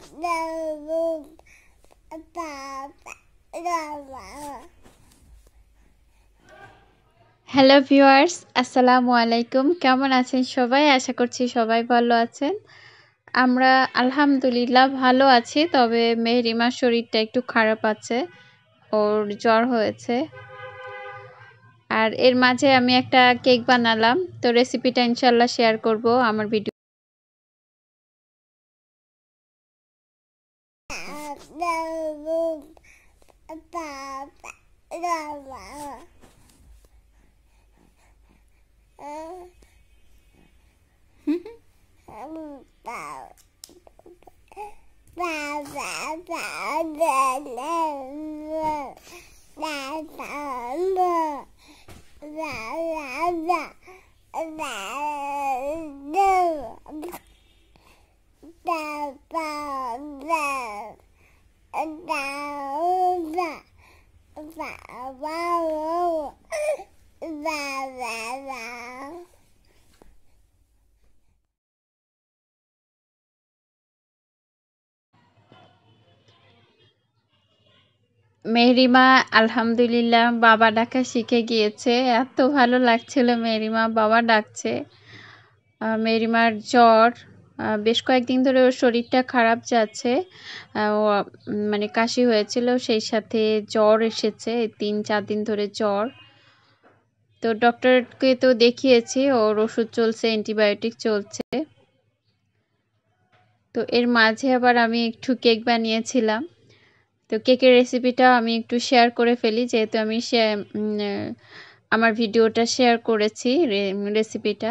Hello viewers আসসালামু আলাইকুম কেমন আছেন সবাই আশা করছি সবাই ভালো আছেন আমরা আলহামদুলিল্লাহ ভালো আছি তবে মেহরিমার শরীরটা একটু খারাপ আছে ওর জ্বর হয়েছে আর এর মাঝে আমি একটা কেক বানালাম তো রেসিপিটা ইনশাল্লাহ শেয়ার করব আমার ভিডিও 爸爸，爸爸，嗯，哼爸爸，爸爸，爸爸，爸爸，爸爸，爸爸。মেহরিমা আলহামদুলিল্লাহ বাবা ডাকা শিখে গিয়েছে এত ভালো লাগছিল মেহরিমা বাবা ডাকছে মেহরিমার জ্বর বেশ কয়েকদিন ধরে ওর শরীরটা খারাপ যাচ্ছে মানে কাশি হয়েছিল সেই সাথে জ্বর এসেছে তিন চার দিন ধরে জ্বর তো ডক্টরকে তো দেখিয়েছি ওর ওষুধ চলছে অ্যান্টিবায়োটিক চলছে তো এর মাঝে আবার আমি একটু কেক বানিয়েছিলাম তো কেকের রেসিপিটা আমি একটু শেয়ার করে ফেলি যেহেতু আমি আমার ভিডিওটা শেয়ার করেছি রেসিপিটা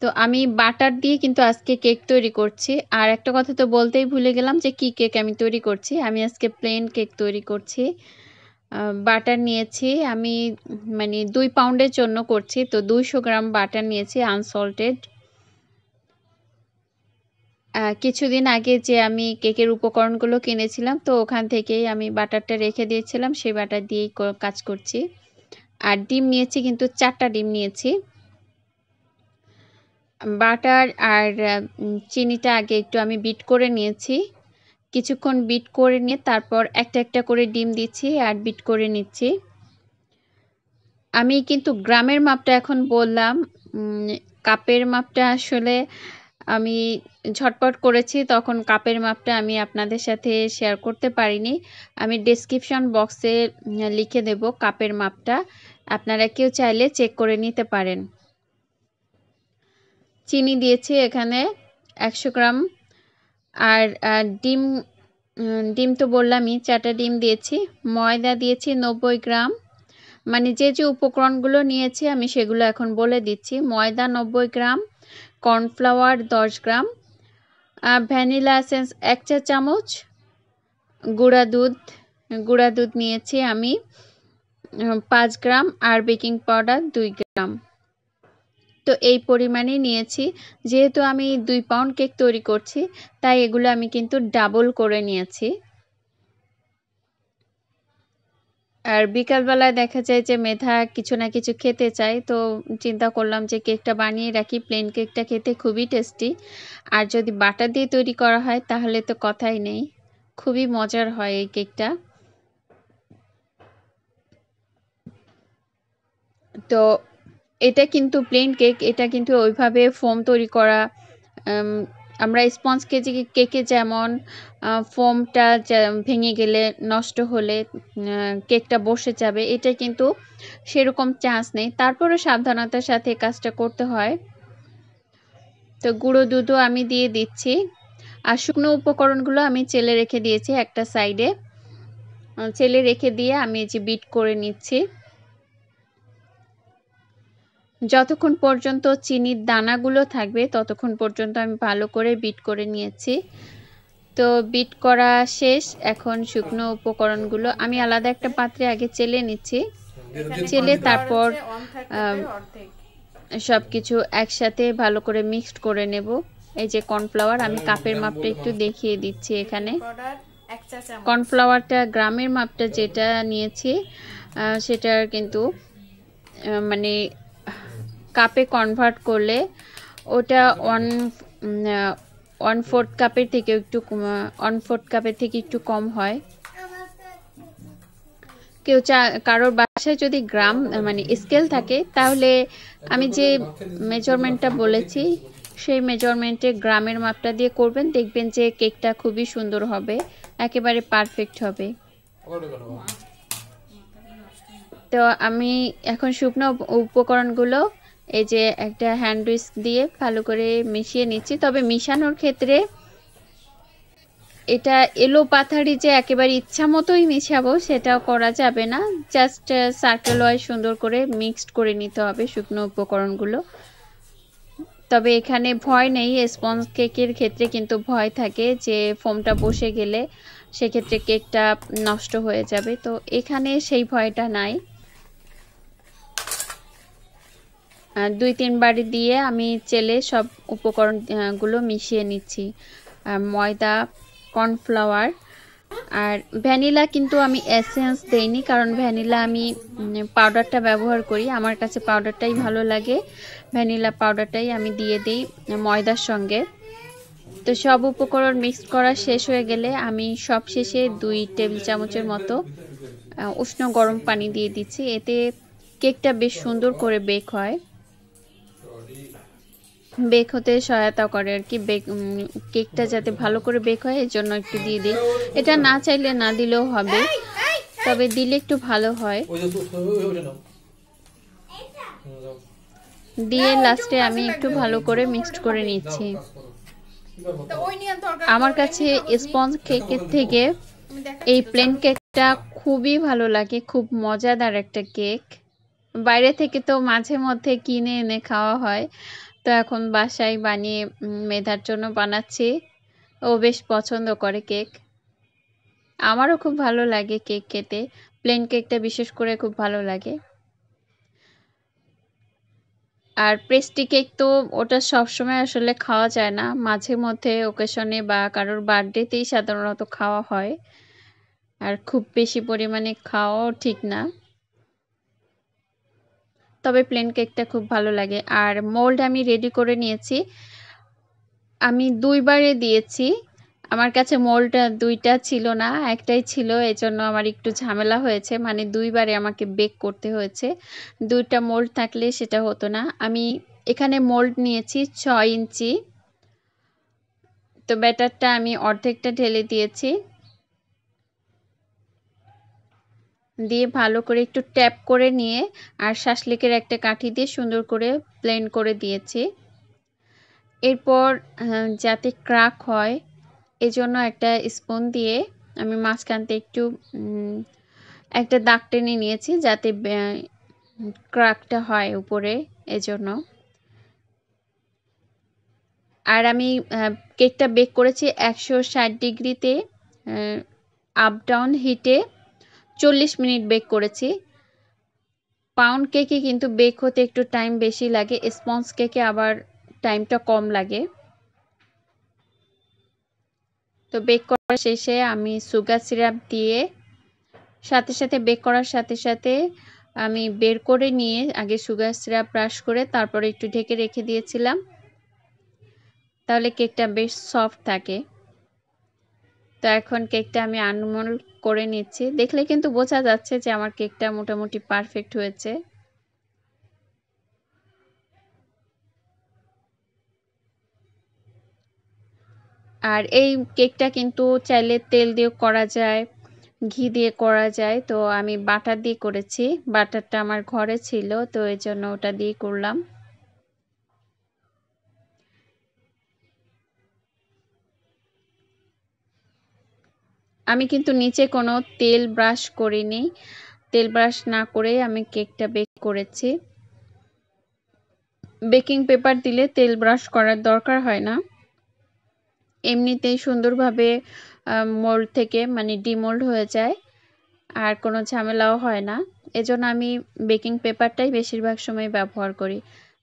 তো আমি বাটার দিয়ে কিন্তু আজকে কেক তৈরি করছি আর একটা কথা তো বলতেই ভুলে গেলাম যে কি কেক আমি তৈরি করছি আমি আজকে প্লেন কেক তৈরি করছি বাটার নিয়েছি আমি মানে দুই পাউন্ডের জন্য করছি তো দুইশো গ্রাম বাটার নিয়েছি আনসল্টেড কিছুদিন আগে যে আমি কেকের উপকরণগুলো কিনেছিলাম তো ওখান থেকেই আমি বাটারটা রেখে দিয়েছিলাম সেই বাটার দিয়েই কাজ করছি আর ডিম নিয়েছি কিন্তু চারটা ডিম নিয়েছি বাটার আর চিনিটা আগে একটু আমি বিট করে নিয়েছি কিছুক্ষণ বিট করে নিয়ে তারপর একটা একটা করে ডিম দিচ্ছি আর বিট করে নিচ্ছি আমি কিন্তু গ্রামের মাপটা এখন বললাম কাপের মাপটা আসলে আমি ঝটপট করেছি তখন কাপের মাপটা আমি আপনাদের সাথে শেয়ার করতে পারিনি আমি ডেসক্রিপশন বক্সে লিখে দেব কাপের মাপটা আপনারা কেউ চাইলে চেক করে নিতে পারেন চিনি দিয়েছি এখানে একশো গ্রাম আর ডিম ডিম তো বললামই চাটা ডিম দিয়েছি ময়দা দিয়েছি নব্বই গ্রাম মানে যে যে উপকরণগুলো নিয়েছি আমি সেগুলো এখন বলে দিচ্ছি ময়দা নব্বই গ্রাম কর্নফ্লাওয়ার দশ গ্রাম ভ্যানিলা এসেন্স এক চা চামচ গুঁড়া দুধ গুঁড়া দুধ নিয়েছি আমি পাঁচ গ্রাম আর বেকিং পাউডার দুই গ্রাম তো এই পরিমাণে নিয়েছি যেহেতু আমি দুই পাউন্ড কেক তৈরি করছি তাই এগুলো আমি কিন্তু ডাবল করে নিয়েছি আর বিকালবেলায় দেখা যায় যে মেধা কিছু না কিছু খেতে চায় তো চিন্তা করলাম যে কেকটা বানিয়ে রাখি প্লেন কেকটা খেতে খুবই টেস্টি আর যদি বাটার দিয়ে তৈরি করা হয় তাহলে তো কথাই নেই খুবই মজার হয় এই কেকটা তো এটা কিন্তু প্লেন কেক এটা কিন্তু ওইভাবে ফোম তৈরি করা আমরা স্পঞ্জ কেজি কেকে যেমন ফোমটা ভেঙে গেলে নষ্ট হলে কেকটা বসে যাবে এটা কিন্তু সেরকম চান্স নেই তারপরে সাবধানতার সাথে কাজটা করতে হয় তো গুঁড়ো দুধও আমি দিয়ে দিচ্ছি আর শুকনো উপকরণগুলো আমি চেলে রেখে দিয়েছি একটা সাইডে চেলে রেখে দিয়ে আমি যে বিট করে নিচ্ছি যতক্ষণ পর্যন্ত চিনির দানাগুলো থাকবে ততক্ষণ পর্যন্ত আমি ভালো করে বিট করে নিয়েছি তো বিট করা শেষ এখন শুকনো উপকরণগুলো আমি আলাদা একটা পাত্রে আগে চেলে নিচ্ছি চেলে তারপর সব কিছু একসাথে ভালো করে মিক্সড করে নেব এই যে কর্নফ্লাওয়ার আমি কাপের মাপটা একটু দেখিয়ে দিচ্ছি এখানে কর্নফ্লাওয়ারটা গ্রামের মাপটা যেটা নিয়েছি সেটার কিন্তু মানে কাপে কনভার্ট করলে ওটা ওয়ান ওয়ান ফোর্থ কাপের থেকে একটু ওয়ান ফোর্থ কাপের থেকে একটু কম হয় কেউ চা কারোর বাসায় যদি গ্রাম মানে স্কেল থাকে তাহলে আমি যে মেজারমেন্টটা বলেছি সেই মেজারমেন্টে গ্রামের মাপটা দিয়ে করবেন দেখবেন যে কেকটা খুবই সুন্দর হবে একেবারে পারফেক্ট হবে তো আমি এখন শুকনো উপকরণগুলো এই যে একটা হ্যান্ড দিয়ে ভালো করে মিশিয়ে নিচ্ছি তবে মিশানোর ক্ষেত্রে এটা এলো পাথারি যে একেবারে ইচ্ছা মতোই মিশাবো সেটাও করা যাবে না জাস্ট সার্কেল ওয়াইজ সুন্দর করে মিক্সড করে নিতে হবে শুকনো উপকরণগুলো তবে এখানে ভয় নেই স্পঞ্জ কেকের ক্ষেত্রে কিন্তু ভয় থাকে যে ফোমটা বসে গেলে সেক্ষেত্রে কেকটা নষ্ট হয়ে যাবে তো এখানে সেই ভয়টা নাই দুই তিন বাড়ি দিয়ে আমি চেলে সব উপকরণগুলো মিশিয়ে নিচ্ছি ময়দা কর্নফ্লাওয়ার আর ভ্যানিলা কিন্তু আমি এসেন্স দেইনি কারণ ভ্যানিলা আমি পাউডারটা ব্যবহার করি আমার কাছে পাউডারটাই ভালো লাগে ভ্যানিলা পাউডারটাই আমি দিয়ে দিই ময়দার সঙ্গে তো সব উপকরণ মিক্স করা শেষ হয়ে গেলে আমি সব শেষে দুই টেবিল চামচের মতো উষ্ণ গরম পানি দিয়ে দিচ্ছি এতে কেকটা বেশ সুন্দর করে বেক হয় বেক হতে সহায়তা করে আর কি বেক কেকটা যাতে ভালো করে বেক হয় এর জন্য একটু দিয়ে দিই এটা না চাইলে না দিলেও হবে তবে দিলে একটু ভালো হয় দিয়ে লাস্টে আমি একটু ভালো করে মিক্সড করে নিচ্ছি আমার কাছে স্পঞ্জ কেকের থেকে এই প্লেন কেকটা খুবই ভালো লাগে খুব মজাদার একটা কেক বাইরে থেকে তো মাঝে মধ্যে কিনে এনে খাওয়া হয় তো এখন বাসায় বানিয়ে মেধার জন্য বানাচ্ছি ও বেশ পছন্দ করে কেক আমারও খুব ভালো লাগে কেক খেতে প্লেন কেকটা বিশেষ করে খুব ভালো লাগে আর পেস্ট্রি কেক তো ওটা সবসময় আসলে খাওয়া যায় না মাঝে মধ্যে ওকেশনে বা কারোর বার্থডেতেই সাধারণত খাওয়া হয় আর খুব বেশি পরিমাণে খাওয়াও ঠিক না তবে প্লেন কেকটা খুব ভালো লাগে আর মোল্ড আমি রেডি করে নিয়েছি আমি দুইবারে দিয়েছি আমার কাছে মোল্ড দুইটা ছিল না একটাই ছিল এই জন্য আমার একটু ঝামেলা হয়েছে মানে দুইবারে আমাকে বেক করতে হয়েছে দুইটা মোল্ড থাকলে সেটা হতো না আমি এখানে মোল্ড নিয়েছি ছয় ইঞ্চি তো ব্যাটারটা আমি অর্ধেকটা ঢেলে দিয়েছি দিয়ে ভালো করে একটু ট্যাপ করে নিয়ে আর শাসলিকের একটা কাঠি দিয়ে সুন্দর করে প্লেন করে দিয়েছি এরপর যাতে ক্রাক হয় এজন্য একটা স্পুন দিয়ে আমি মাঝখানতে একটু একটা দাগ টেনে নিয়েছি যাতে ক্রাকটা হয় উপরে এজন্য আর আমি কেকটা বেক করেছি একশো ষাট ডিগ্রিতে আপ ডাউন হিটে চল্লিশ মিনিট বেক করেছি পাউন্ড কেকে কিন্তু বেক হতে একটু টাইম বেশি লাগে স্পঞ্জ কেকে আবার টাইমটা কম লাগে তো বেক করার শেষে আমি সুগার সিরাপ দিয়ে সাথে সাথে বেক করার সাথে সাথে আমি বের করে নিয়ে আগে সুগার সিরাপ ব্রাশ করে তারপরে একটু ঢেকে রেখে দিয়েছিলাম তাহলে কেকটা বেশ সফট থাকে তো এখন কেকটা আমি আনমোল্ড করে নিচ্ছি দেখলে কিন্তু বোঝা যাচ্ছে যে আমার কেকটা মোটামুটি পারফেক্ট হয়েছে আর এই কেকটা কিন্তু চাইলে তেল দিয়ে করা যায় ঘি দিয়ে করা যায় তো আমি বাটার দিয়ে করেছি বাটারটা আমার ঘরে ছিল তো এই জন্য ওটা দিয়ে করলাম আমি কিন্তু নিচে কোনো তেল ব্রাশ করিনি তেল ব্রাশ না করে আমি কেকটা বেক করেছি বেকিং পেপার দিলে তেল ব্রাশ করার দরকার হয় না এমনিতেই সুন্দরভাবে মোল্ড থেকে মানে ডিমোল্ড হয়ে যায় আর কোনো ঝামেলাও হয় না এজন্য আমি বেকিং পেপারটাই বেশিরভাগ সময় ব্যবহার করি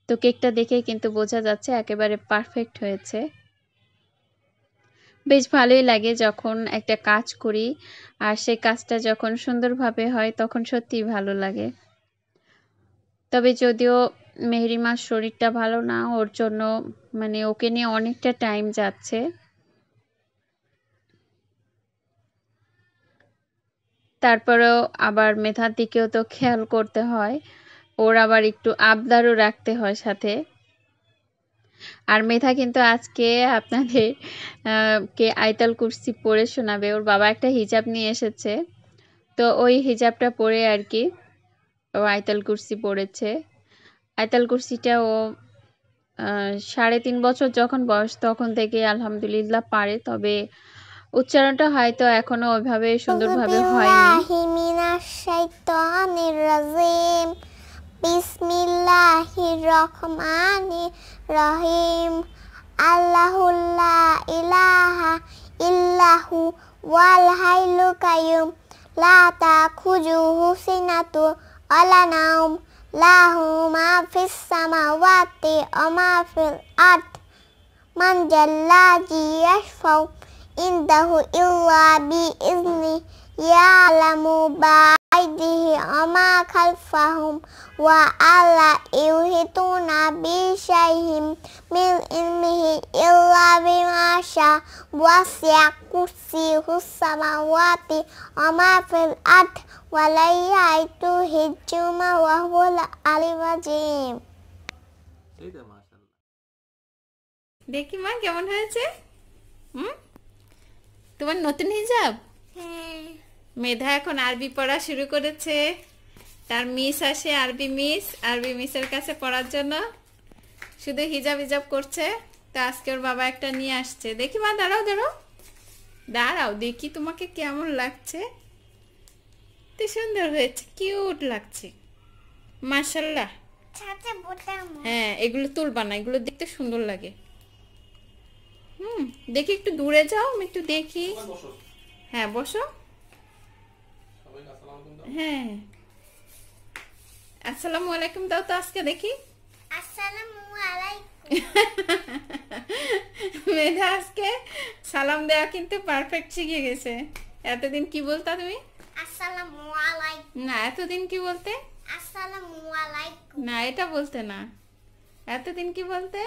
তো কেকটা দেখে কিন্তু বোঝা যাচ্ছে একেবারে পারফেক্ট হয়েছে বেশ ভালোই লাগে যখন একটা কাজ করি আর সেই কাজটা যখন সুন্দরভাবে হয় তখন সত্যিই ভালো লাগে তবে যদিও মেহরিমার শরীরটা ভালো না ওর জন্য মানে ওকে নিয়ে অনেকটা টাইম যাচ্ছে তারপরেও আবার মেধার দিকেও তো খেয়াল করতে হয় ওর আবার একটু আবদারও রাখতে হয় সাথে আর মেধা কিন্তু আজকে আপনাদের কে আইতাল কুর্সি পরে শোনাবে ওর বাবা একটা হিজাব নিয়ে এসেছে তো ওই হিজাবটা পরে আর কি ও আইতাল কুর্সি পড়েছে আইতাল কুর্সিটা ও সাড়ে তিন বছর যখন বয়স তখন থেকে আলহামদুলিল্লাহ পারে তবে উচ্চারণটা হয়তো এখনো ওইভাবে সুন্দরভাবে হয়নি الله الرحمن الرحيم الله لا إله إلا هو والحي القيوم لا تأخذه سنة ولا نوم له ما في السماوات وما في الأرض من ذا الذي يشفع عنده إلا بإذنه يعلم بعيده وما خلفهم وألا يوهتون بشيء من علمه إلا بما شاء وسع كرسيه السماوات وما في الأرض ولا يعيده الجمع وهو العلي العظيم দেখি মা কেমন হয়েছে হুম তোমার নতুন হিজাব মেধা এখন আরবি পড়া শুরু করেছে তার মিস আসে আরবি মিস আরবি মিসের কাছে পড়ার জন্য শুধু হিজাব হিজাব করছে তো আজকে ওর বাবা একটা নিয়ে আসছে দেখি মা দাঁড়াও দাঁড়াও দাঁড়াও দেখি তোমাকে কেমন লাগছে তো সুন্দর হয়েছে কিউট লাগছে মাসাল্লাহ হ্যাঁ এগুলো তুলবা না এগুলো দেখতে সুন্দর লাগে হুম দেখি একটু দূরে যাও আমি একটু দেখি হ্যাঁ বসো হ্যাঁ আসসালামু আলাইকুম দাও তো আজকে দেখি আসসালামু আলাইকুম মেধা আজকে সালাম দেওয়া কিন্তু পারফেক্ট শিখে গেছে এতদিন কি বলতা তুমি আসসালামু আলাইকুম না এতদিন কি বলতে আসসালামু আলাইকুম না এটা বলতে না এতদিন কি বলতে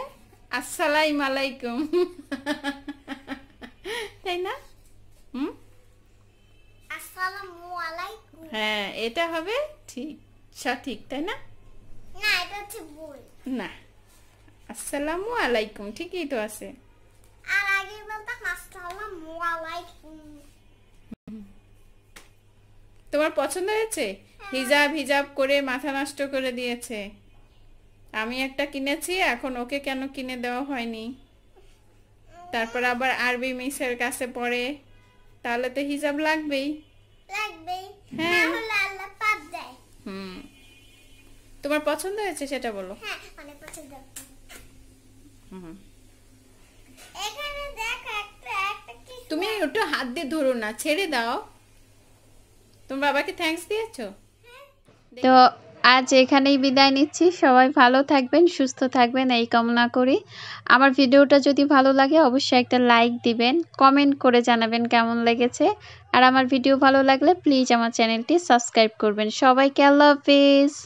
আসসালাম আলাইকুম তাই না হুম আসসালামু আলাইকুম হ্যাঁ এটা হবে ঠিক আচ্ছা, ঠিক তাই না না এটা হচ্ছে ভুল না আসসালামু আলাইকুম ঠিকই তো আছে আর আগে বলতাম আসসালামু আলাইকুম তোমার পছন্দ হয়েছে হ্যাঁ। হিজাব হিজাব করে মাথা নষ্ট করে দিয়েছে আমি একটা কিনেছি এখন ওকে কেন কিনে দেওয়া হয়নি তারপর আবার আরবি মিসের কাছে পড়ে তাহলে তো হিজাব লাগবেই লাগবেই হ্যাঁ তোমার পছন্দ হয়েছে সেটা বলো হ্যাঁ, তুমি একটু হাত দিয়ে ধরো না ছেড়ে দাও তোমার বাবাকে থ্যাংকস দিয়েছ হ্যাঁ। তো আজ এখানেই বিদায় নিচ্ছি সবাই ভালো থাকবেন সুস্থ থাকবেন এই কামনা করি আমার ভিডিওটা যদি ভালো লাগে অবশ্যই একটা লাইক দিবেন কমেন্ট করে জানাবেন কেমন লেগেছে আর আমার ভিডিও ভালো লাগলে প্লিজ আমার চ্যানেলটি সাবস্ক্রাইব করবেন সবাইকে আল্লাহ হাফিজ